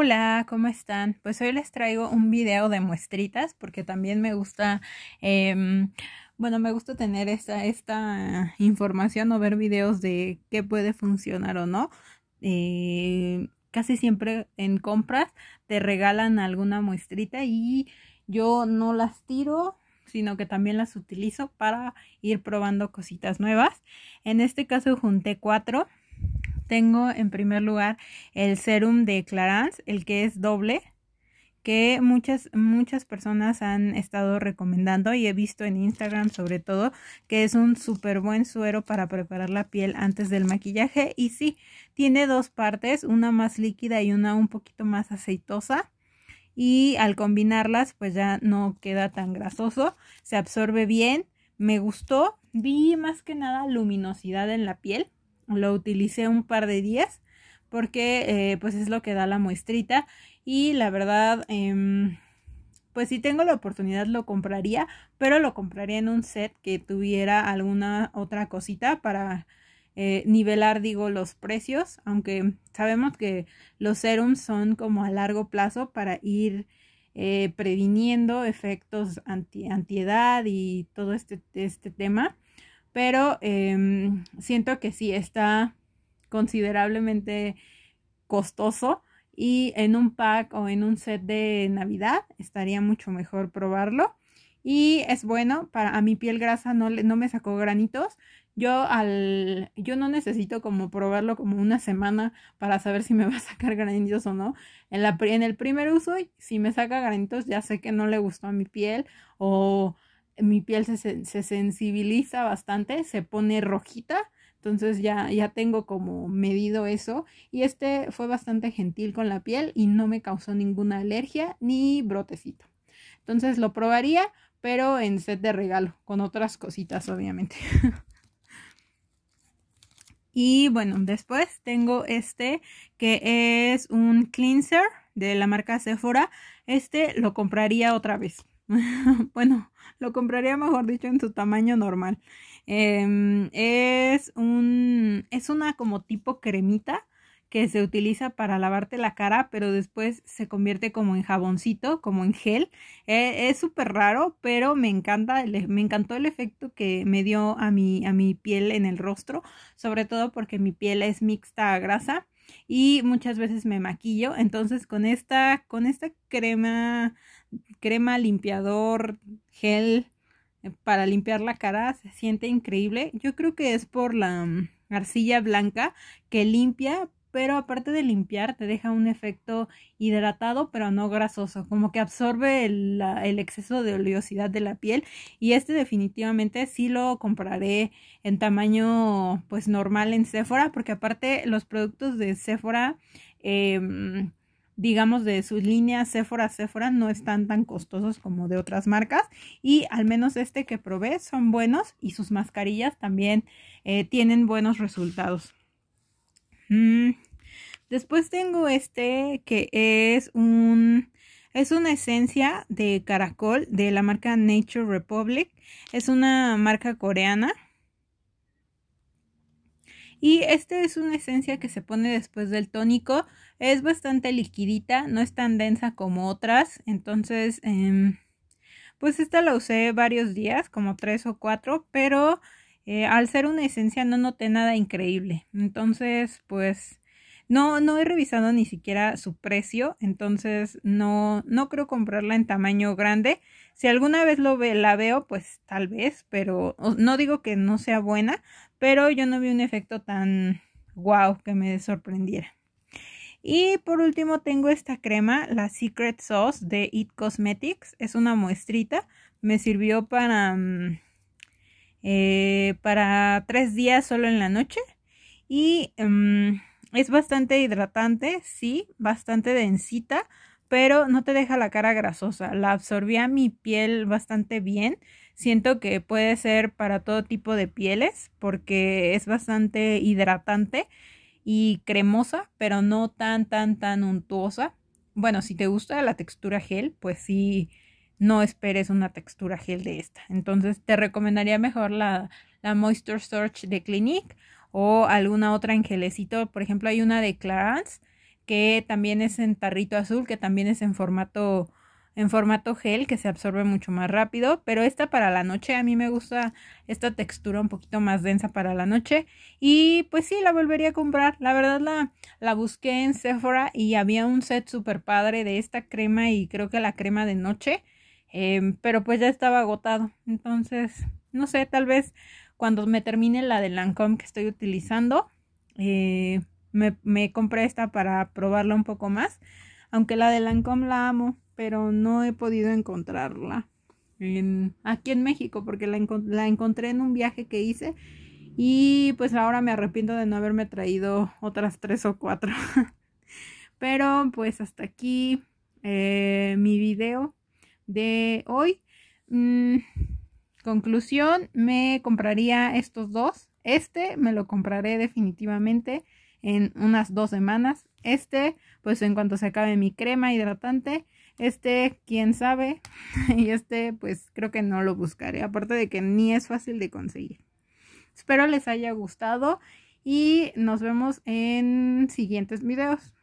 Hola, ¿cómo están? Pues hoy les traigo un video de muestritas porque también me gusta, em, bueno, me gusta tener esta, esta información o ver videos de qué puede funcionar o no. Eh, casi siempre en compras te regalan alguna muestrita y yo no las tiro, sino que también las utilizo para ir probando cositas nuevas. En este caso junté cuatro tengo en primer lugar el serum de Clarins, el que es doble, que muchas, muchas personas han estado recomendando y he visto en Instagram sobre todo que es un súper buen suero para preparar la piel antes del maquillaje. Y sí, tiene dos partes, una más líquida y una un poquito más aceitosa y al combinarlas pues ya no queda tan grasoso, se absorbe bien, me gustó, vi más que nada luminosidad en la piel lo utilicé un par de días porque eh, pues es lo que da la muestrita y la verdad em, pues si tengo la oportunidad lo compraría pero lo compraría en un set que tuviera alguna otra cosita para eh, nivelar digo los precios aunque sabemos que los serums son como a largo plazo para ir eh, previniendo efectos anti antiedad y todo este, este tema pero em, siento que sí está considerablemente costoso y en un pack o en un set de Navidad estaría mucho mejor probarlo. Y es bueno, para a mi piel grasa no, no me sacó granitos. Yo, al, yo no necesito como probarlo como una semana para saber si me va a sacar granitos o no. En, la, en el primer uso, si me saca granitos, ya sé que no le gustó a mi piel o mi piel se, sensibiliza bastante, se pone rojita. Entonces ya, ya tengo como medido eso. Y este fue bastante gentil con la piel y no me causó ninguna alergia ni brotecito. Entonces lo probaría, pero en set de regalo, con otras cositas obviamente. y bueno, después tengo este que es un cleanser de la marca Sephora. Este lo compraría otra vez. bueno, lo compraría mejor dicho en su tamaño normal. Em, es un es una como tipo cremita que se utiliza para lavarte la cara, pero después se convierte como en jaboncito, como en gel. Eh, es súper raro, pero me encanta, e, me encantó el efecto que me dio a mi, a mi piel en el rostro, sobre todo porque mi piel es mixta a grasa y muchas veces me maquillo, entonces con esta, con esta crema crema, limpiador, gel eh, para limpiar la cara, se siente increíble. Yo creo que es por la mm, arcilla blanca que limpia, pero aparte de limpiar te deja un efecto hidratado pero no grasoso, como que absorbe el, exceso de oleosidad de la piel y este definitivamente sí lo compraré en tamaño pues normal en Sephora porque aparte los productos de Sephora em, digamos, de sus líneas Sephora, Sephora no están tan costosos como de otras marcas y al menos este que probé son buenos y sus mascarillas también eh, tienen buenos resultados. Mm, después tengo este que es un... Es una esencia de caracol de la marca Nature Republic. Es una marca coreana. Y este es una esencia que se pone después del tónico. Es bastante liquidita, no es tan densa como otras. Entonces, em, pues esta la usé varios días, como tres o cuatro, pero eh, al ser una esencia no noté nada increíble. Entonces, pues no, he revisado ni siquiera su precio, entonces no, no creo comprarla en tamaño grande. Si alguna vez la veo, pues tal vez, pero no digo que no sea buena, pero yo no vi un efecto tan wow que me sorprendiera. Y por último tengo esta crema, la Secret Sauce de It Cosmetics. Es una muestrita. Me sirvió para, mm, eh, para tres días solo en la noche. Y mm, es bastante hidratante, sí, bastante densita, pero no te deja la cara grasosa. La absorbía mi piel bastante bien. Siento que puede ser para todo tipo de pieles porque es bastante hidratante y cremosa, pero no tan, tan, tan untuosa. Bueno, si te gusta la textura gel, pues sí, no esperes una textura gel de esta. Entonces te recomendaría mejor la, la Moisture Search de Clinique o alguna otra en Por ejemplo, hay una de Clarence que también es en tarrito azul, que también es en formato en formato gel que se absorbe mucho más rápido, pero esta para la noche a mí me gusta esta textura un poquito más densa para la noche y pues sí la volvería a comprar. La verdad la la busqué en Sephora y había un set super padre de esta crema y creo que la crema de noche, em, pero pues ya estaba agotado. Entonces, no sé, tal vez cuando me termine la de Lancome que estoy utilizando, eh, me, compré esta para probarla un poco más. Aunque la de Lancome la amo, pero no he podido encontrarla aquí en México porque la, encontré en un viaje que hice y pues ahora me arrepiento de no haberme traído otras tres o cuatro. Pero pues hasta aquí eh, mi video de hoy. Mm, Conclusión, me compraría estos dos. Este me lo compraré definitivamente en unas dos semanas. Este, pues en cuanto se acabe mi crema hidratante. Este, quién sabe. y este, pues creo que no lo buscaré. Aparte de que ni es fácil de conseguir. Espero les haya gustado y nos vemos en siguientes videos.